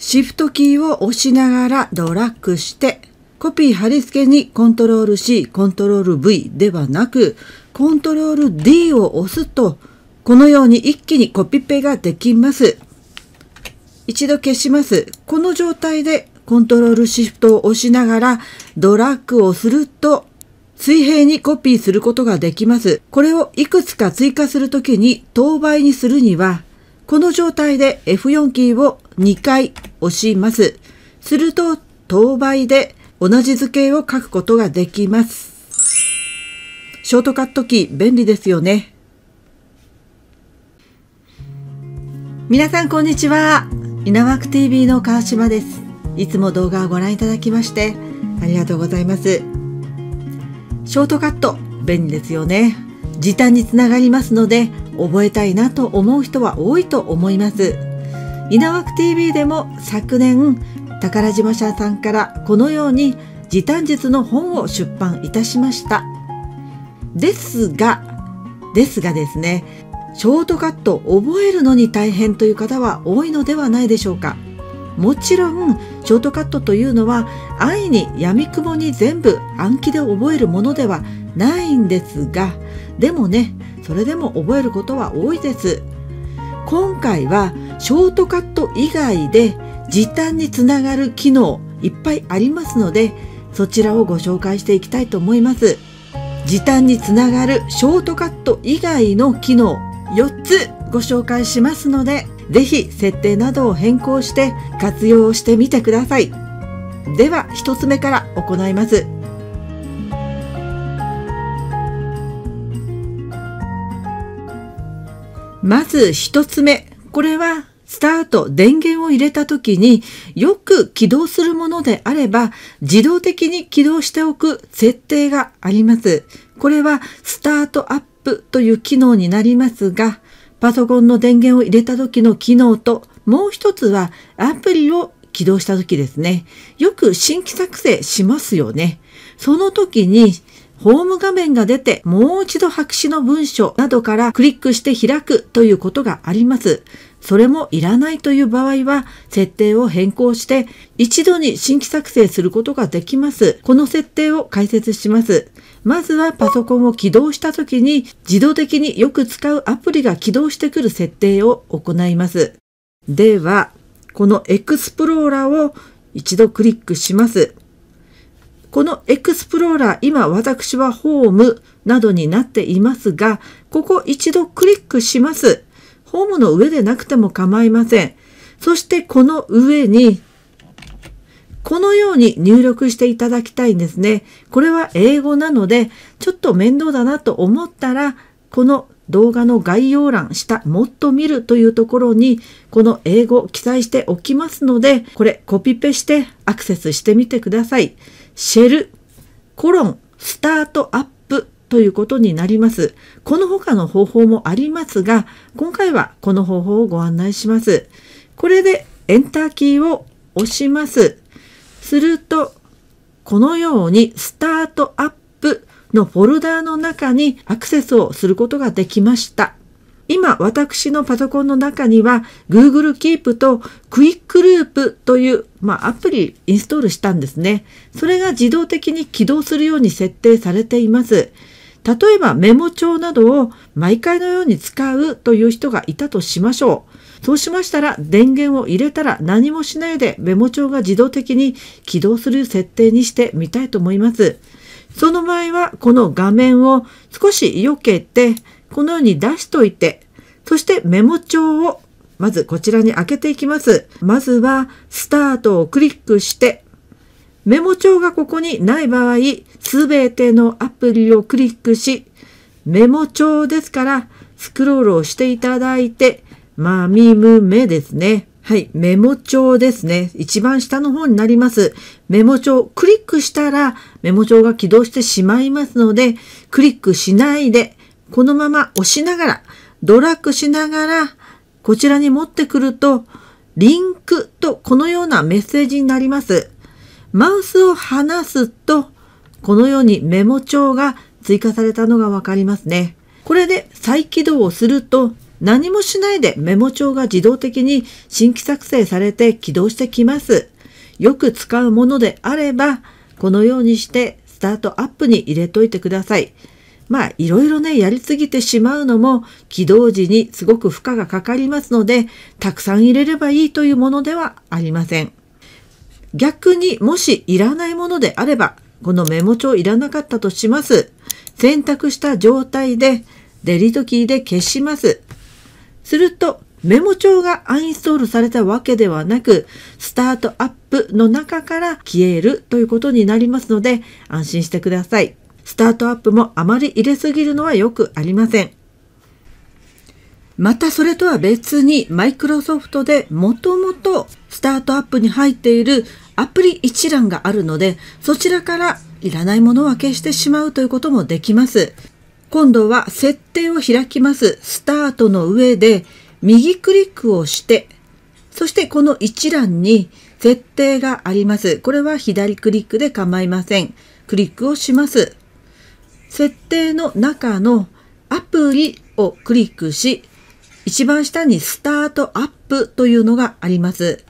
シフトキーを押しながらドラッグしてコピー貼り付けにコントロール C、コントロール V ではなくコントロール D を押すとこのように一気にコピペができます。一度消します。この状態でコントロールシフトを押しながらドラッグをすると水平にコピーすることができます。これをいくつか追加するときに等倍にするには、この状態で F4 キーを2回押します。すると、等倍で同じ図形を書くことができます。ショートカットキー便利ですよね。皆さんこんにちは。イナワーク TV の川島です。いつも動画をご覧いただきましてありがとうございます。ショートカット便利ですよね。時短につながりますので覚えたいなと思う人は多いと思います。稲枠 TV でも昨年宝島社さんからこのように時短術の本を出版いたしましたですがですがですねショートカット覚えるのに大変という方は多いのではないでしょうかもちろんショートカットというのは安易にやみくもに全部暗記で覚えるものではないんですがでもねそれでも覚えることは多いです今回はショートカット以外で時短につながる機能いっぱいありますのでそちらをご紹介していきたいと思います時短につながるショートカット以外の機能4つご紹介しますので是非設定などを変更して活用してみてくださいでは1つ目から行いますまず一つ目。これはスタート、電源を入れた時によく起動するものであれば自動的に起動しておく設定があります。これはスタートアップという機能になりますが、パソコンの電源を入れた時の機能ともう一つはアプリを起動した時ですね。よく新規作成しますよね。その時にホーム画面が出て、もう一度白紙の文書などからクリックして開くということがあります。それもいらないという場合は、設定を変更して、一度に新規作成することができます。この設定を解説します。まずはパソコンを起動した時に、自動的によく使うアプリが起動してくる設定を行います。では、このエクスプローラーを一度クリックします。このエクスプローラー、今私はホームなどになっていますが、ここ一度クリックします。ホームの上でなくても構いません。そしてこの上に、このように入力していただきたいんですね。これは英語なので、ちょっと面倒だなと思ったら、この動画の概要欄下、もっと見るというところに、この英語を記載しておきますので、これコピペしてアクセスしてみてください。シェル、コロン、スタートアップということになります。この他の方法もありますが、今回はこの方法をご案内します。これでエンターキーを押します。すると、このようにスタートアップのフォルダーの中にアクセスをすることができました。今私のパソコンの中には Google Keep と Quick Loop という、まあ、アプリインストールしたんですね。それが自動的に起動するように設定されています。例えばメモ帳などを毎回のように使うという人がいたとしましょう。そうしましたら電源を入れたら何もしないでメモ帳が自動的に起動する設定にしてみたいと思います。その場合はこの画面を少し避けてこのように出しといて、そしてメモ帳をまずこちらに開けていきます。まずはスタートをクリックして、メモ帳がここにない場合、すべてのアプリをクリックし、メモ帳ですからスクロールをしていただいて、まみむめですね。はい、メモ帳ですね。一番下の方になります。メモ帳、クリックしたらメモ帳が起動してしまいますので、クリックしないで、このまま押しながら、ドラッグしながら、こちらに持ってくると、リンクとこのようなメッセージになります。マウスを離すと、このようにメモ帳が追加されたのがわかりますね。これで再起動をすると、何もしないでメモ帳が自動的に新規作成されて起動してきます。よく使うものであれば、このようにしてスタートアップに入れといてください。まあいろいろね、やりすぎてしまうのも起動時にすごく負荷がかかりますので、たくさん入れればいいというものではありません。逆にもしいらないものであれば、このメモ帳いらなかったとします。選択した状態でデリートキーで消します。するとメモ帳がアンインストールされたわけではなく、スタートアップの中から消えるということになりますので安心してください。スタートアップもあまり入れすぎるのはよくありません。またそれとは別にマイクロソフトでもともとスタートアップに入っているアプリ一覧があるのでそちらからいらないものは消してしまうということもできます。今度は設定を開きますスタートの上で右クリックをしてそしてこの一覧に設定があります。これは左クリックで構いません。クリックをします。設定の中のアプリをクリックし、一番下にスタートアップというのがあります。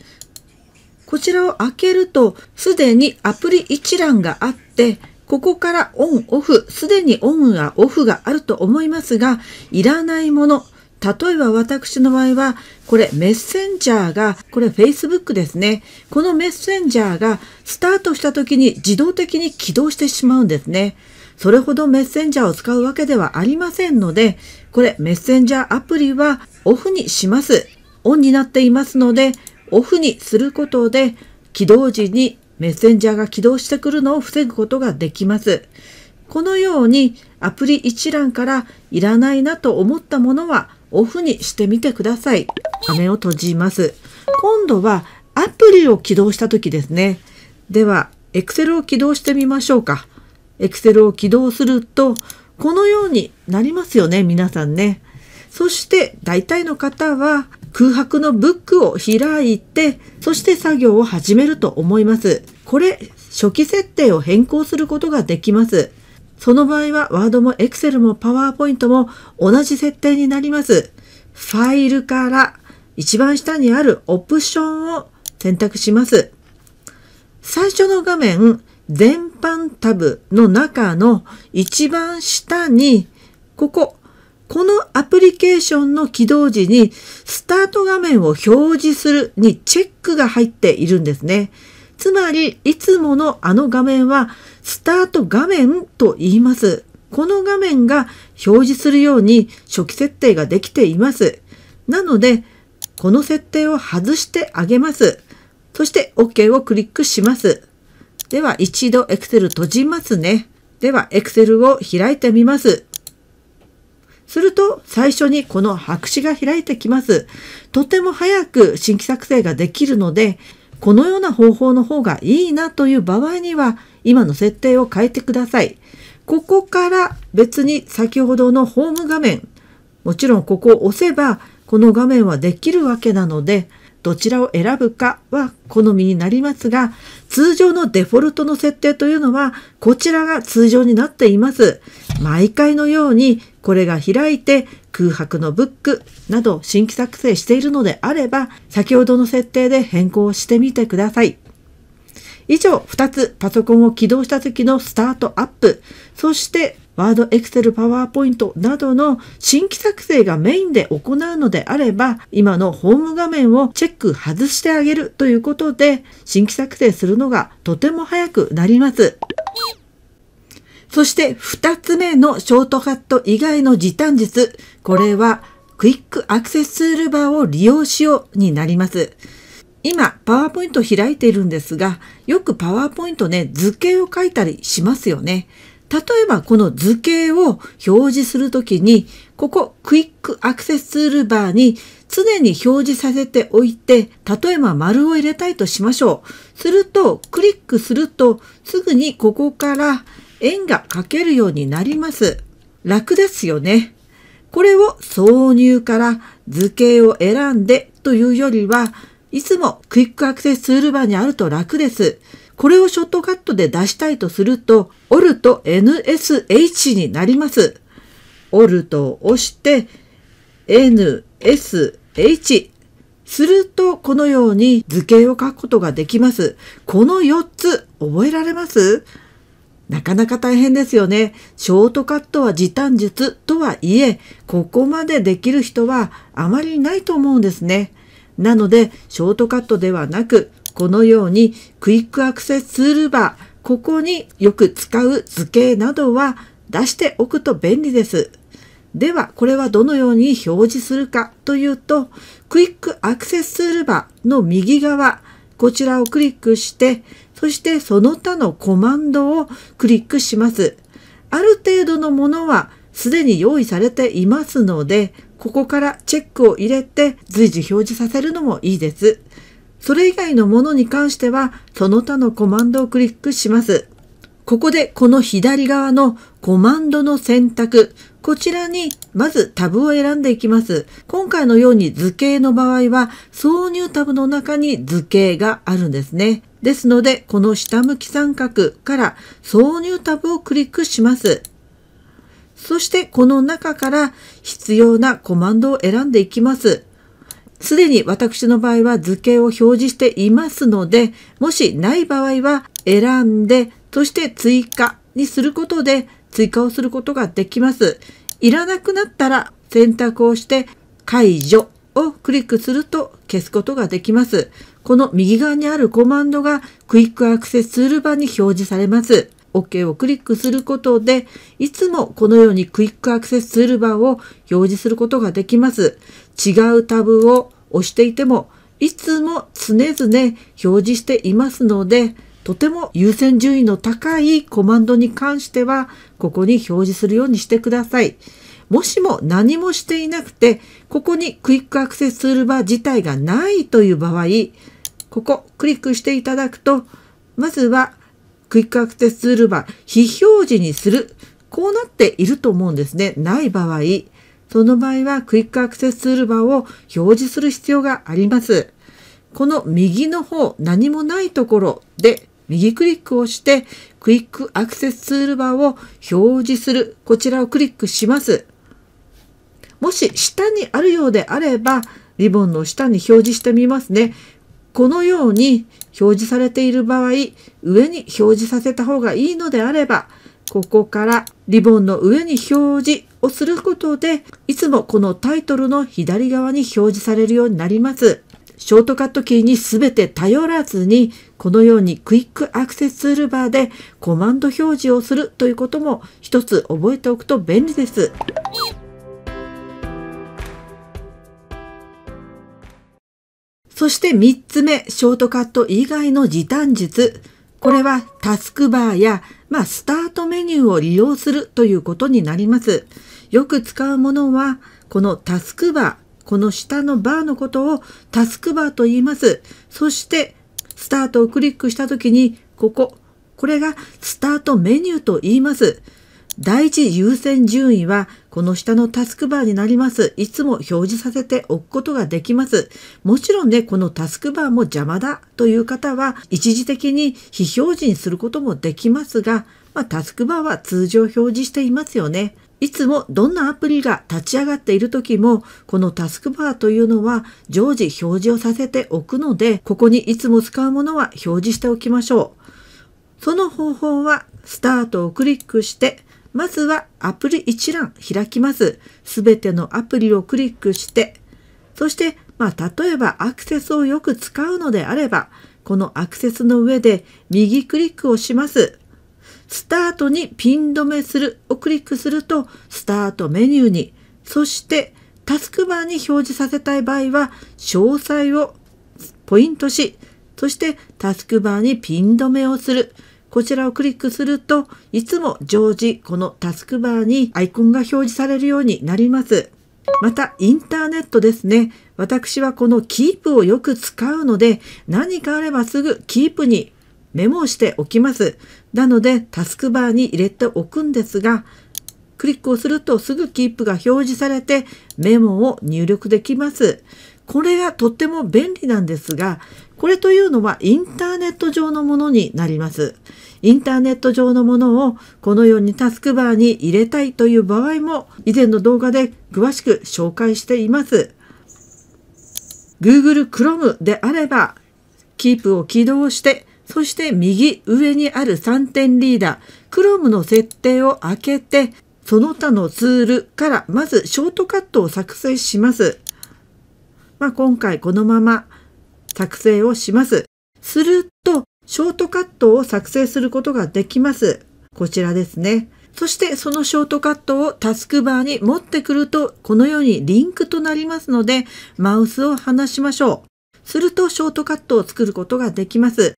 こちらを開けると、すでにアプリ一覧があって、ここからオン、オフ、すでにオンやオフがあると思いますが、いらないもの、例えば私の場合は、これメッセンジャーが、これ Facebook ですね。このメッセンジャーがスタートした時に自動的に起動してしまうんですね。それほどメッセンジャーを使うわけではありませんので、これメッセンジャーアプリはオフにします。オンになっていますので、オフにすることで起動時にメッセンジャーが起動してくるのを防ぐことができます。このようにアプリ一覧からいらないなと思ったものはオフにしてみてください。画面を閉じます。今度はアプリを起動した時ですね。では、Excel を起動してみましょうか。Excel を起動すると、このようになりますよね、皆さんね。そして大体の方は空白のブックを開いて、そして作業を始めると思います。これ、初期設定を変更することができます。その場合は Word も Excel も PowerPoint も同じ設定になります。ファイルから一番下にあるオプションを選択します。最初の画面、全般タブの中の一番下に、ここ、このアプリケーションの起動時に、スタート画面を表示するにチェックが入っているんですね。つまり、いつものあの画面は、スタート画面と言います。この画面が表示するように初期設定ができています。なので、この設定を外してあげます。そして OK をクリックします。では一度エクセル閉じますね。では Excel を開いてみます。すると最初にこの白紙が開いてきます。とても早く新規作成ができるので、このような方法の方がいいなという場合には、今の設定を変えてください。ここから別に先ほどのホーム画面、もちろんここを押せば、この画面はできるわけなので、どちらを選ぶかは好みになりますが、通常のデフォルトの設定というのは、こちらが通常になっています。毎回のように、これが開いて空白のブックなど新規作成しているのであれば、先ほどの設定で変更してみてください。以上、2つ、パソコンを起動した時のスタートアップ、そして、ワード、エクセル、パワーポイントなどの新規作成がメインで行うのであれば、今のホーム画面をチェック外してあげるということで、新規作成するのがとても早くなります。そして2つ目のショートカット以外の時短術。これはクイックアクセスツールバーを利用しようになります。今、パワーポイント開いているんですが、よくパワーポイントね、図形を書いたりしますよね。例えば、この図形を表示するときに、ここ、クイックアクセスツールバーに常に表示させておいて、例えば丸を入れたいとしましょう。すると、クリックすると、すぐにここから円が書けるようになります。楽ですよね。これを挿入から図形を選んでというよりは、いつもクイックアクセスツールバーにあると楽です。これをショットカットで出したいとすると、オルト NSH になります。オルトを押して NSH。すると、このように図形を書くことができます。この4つ覚えられますなかなか大変ですよね。ショートカットは時短術とはいえ、ここまでできる人はあまりいないと思うんですね。なので、ショートカットではなく、このようにクイックアクセスツールバー、ここによく使う図形などは出しておくと便利です。では、これはどのように表示するかというと、クイックアクセスツールバーの右側、こちらをクリックして、そしてその他のコマンドをクリックします。ある程度のものはすでに用意されていますので、ここからチェックを入れて随時表示させるのもいいです。それ以外のものに関しては、その他のコマンドをクリックします。ここでこの左側のコマンドの選択、こちらにまずタブを選んでいきます。今回のように図形の場合は挿入タブの中に図形があるんですね。ですので、この下向き三角から挿入タブをクリックします。そしてこの中から必要なコマンドを選んでいきます。すでに私の場合は図形を表示していますので、もしない場合は選んで、そして追加にすることで追加をすることができます。いらなくなったら選択をして解除をクリックすると消すことができます。この右側にあるコマンドがクイックアクセスツール版に表示されます。OK をクリックすることで、いつもこのようにクイックアクセスツールバーを表示することができます。違うタブを押していても、いつも常々表示していますので、とても優先順位の高いコマンドに関しては、ここに表示するようにしてください。もしも何もしていなくて、ここにクイックアクセスツールバー自体がないという場合、ここクリックしていただくと、まずはクイックアクセスツールー非表示にする。こうなっていると思うんですね。ない場合。その場合はクイックアクセスツールバーを表示する必要があります。この右の方、何もないところで右クリックをして、クイックアクセスツールバーを表示する。こちらをクリックします。もし下にあるようであれば、リボンの下に表示してみますね。このように表示されている場合、上に表示させた方がいいのであれば、ここからリボンの上に表示をすることで、いつもこのタイトルの左側に表示されるようになります。ショートカットキーに全て頼らずに、このようにクイックアクセスツールバーでコマンド表示をするということも一つ覚えておくと便利です。そして3つ目、ショートカット以外の時短術。これはタスクバーや、まあ、スタートメニューを利用するということになります。よく使うものは、このタスクバー、この下のバーのことをタスクバーと言います。そして、スタートをクリックしたときに、ここ、これがスタートメニューと言います。第一優先順位はこの下のタスクバーになります。いつも表示させておくことができます。もちろんね、このタスクバーも邪魔だという方は、一時的に非表示にすることもできますが、まあ、タスクバーは通常表示していますよね。いつもどんなアプリが立ち上がっている時も、このタスクバーというのは常時表示をさせておくので、ここにいつも使うものは表示しておきましょう。その方法は、スタートをクリックして、まずはアプリ一覧開きます。すべてのアプリをクリックして、そして、まあ、例えばアクセスをよく使うのであれば、このアクセスの上で右クリックをします。スタートにピン止めするをクリックすると、スタートメニューに、そしてタスクバーに表示させたい場合は、詳細をポイントし、そしてタスクバーにピン止めをする。こちらをクリックするといつも常時このタスクバーにアイコンが表示されるようになります。またインターネットですね。私はこのキープをよく使うので何かあればすぐキープにメモをしておきます。なのでタスクバーに入れておくんですがクリックをするとすぐキープが表示されてメモを入力できます。これがとっても便利なんですがこれというのはインターネット上のものになります。インターネット上のものをこのようにタスクバーに入れたいという場合も以前の動画で詳しく紹介しています。Google Chrome であれば Keep を起動してそして右上にある3点リーダー Chrome の設定を開けてその他のツールからまずショートカットを作成します。まあ、今回このまま作成をします。すると、ショートカットを作成することができます。こちらですね。そしてそのショートカットをタスクバーに持ってくると、このようにリンクとなりますので、マウスを離しましょう。するとショートカットを作ることができます。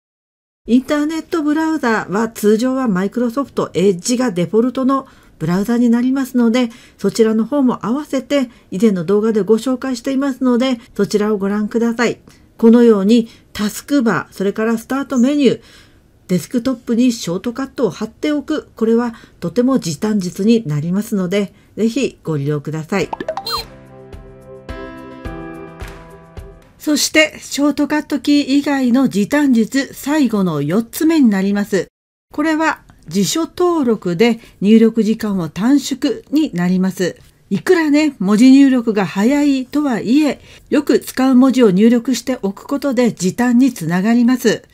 インターネットブラウザは通常は Microsoft Edge がデフォルトのブラウザになりますので、そちらの方も合わせて以前の動画でご紹介していますので、そちらをご覧ください。このようにタスクバー、それからスタートメニュー、デスクトップにショートカットを貼っておく。これはとても時短術になりますので、ぜひご利用ください。そして、ショートカットキー以外の時短術、最後の4つ目になります。これは辞書登録で入力時間を短縮になります。いくらね、文字入力が早いとはいえ、よく使う文字を入力しておくことで時短につながります。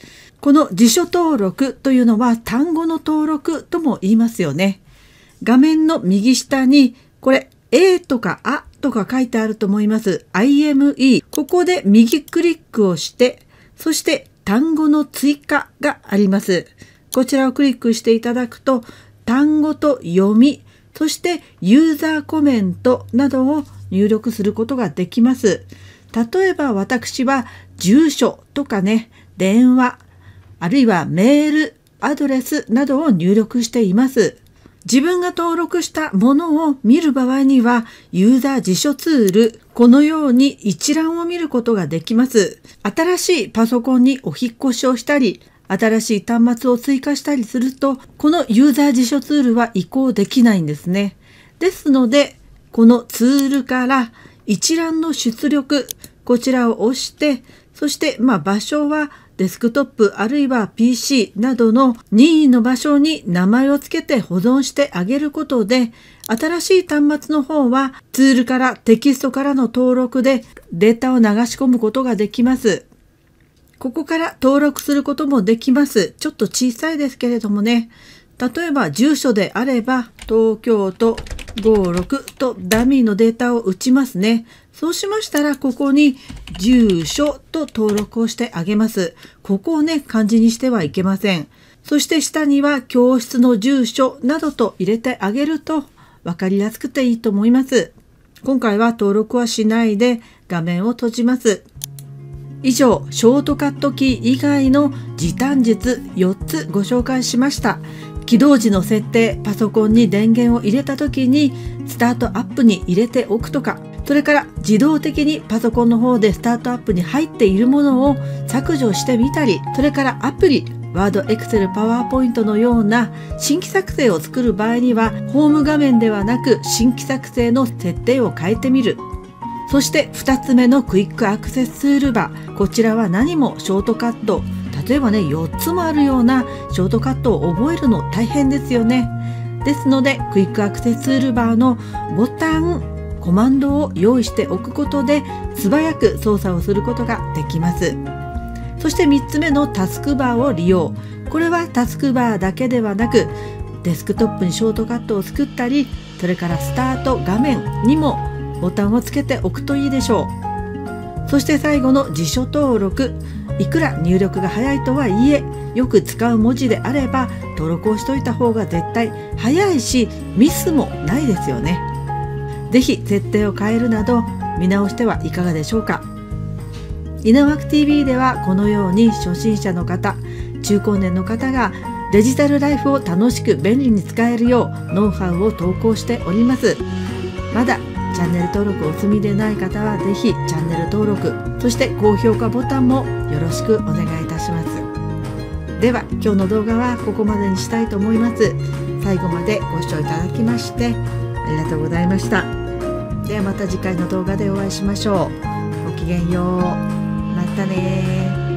この辞書登録というのは単語の登録とも言いますよね。画面の右下に、これ、A とかあとか書いてあると思います。IME。ここで右クリックをして、そして単語の追加があります。こちらをクリックしていただくと、単語と読み、そしてユーザーコメントなどを入力することができます。例えば私は住所とかね、電話、あるいはメール、アドレスなどを入力しています。自分が登録したものを見る場合には、ユーザー辞書ツール、このように一覧を見ることができます。新しいパソコンにお引越しをしたり、新しい端末を追加したりすると、このユーザー辞書ツールは移行できないんですね。ですので、このツールから一覧の出力、こちらを押して、そして、ま場所はデスクトップあるいは PC などの任意の場所に名前を付けて保存してあげることで、新しい端末の方はツールからテキストからの登録でデータを流し込むことができます。ここから登録することもできます。ちょっと小さいですけれどもね。例えば住所であれば東京都56とダミーのデータを打ちますね。そうしましたらここに住所と登録をしてあげます。ここをね漢字にしてはいけません。そして下には教室の住所などと入れてあげると分かりやすくていいと思います。今回は登録はしないで画面を閉じます。以上ショートカットキー以外の時短術4つご紹介しました起動時の設定パソコンに電源を入れた時にスタートアップに入れておくとかそれから自動的にパソコンの方でスタートアップに入っているものを削除してみたりそれからアプリワード、エクセル、パワーポイントのような新規作成を作る場合にはホーム画面ではなく新規作成の設定を変えてみるそして2つ目のクイックアクセスツールバーこちらは何もショートカット例えばね4つもあるようなショートカットを覚えるの大変ですよねですのでクイックアクセスツールバーのボタンコマンドを用意しておくことで素早く操作をすることができますそして3つ目のタスクバーを利用これはタスクバーだけではなくデスクトップにショートカットを作ったりそれからスタート画面にもボタンをつけておくといいでしょうそして最後の辞書登録いくら入力が早いとはいえよく使う文字であれば登録をしといた方が絶対早いしミスもないですよね是非設定を変えるなど見直してはいかがでしょうかイナワーク TV ではこのように初心者の方中高年の方がデジタルライフを楽しく便利に使えるようノウハウを投稿しておりますまだチャンネル登録お済みでない方は是非チャンネル登録そして高評価ボタンもよろしくお願いいたしますでは今日の動画はここまでにしたいと思います最後までご視聴いただきましてありがとうございましたではまた次回の動画でお会いしましょうごきげんようまたね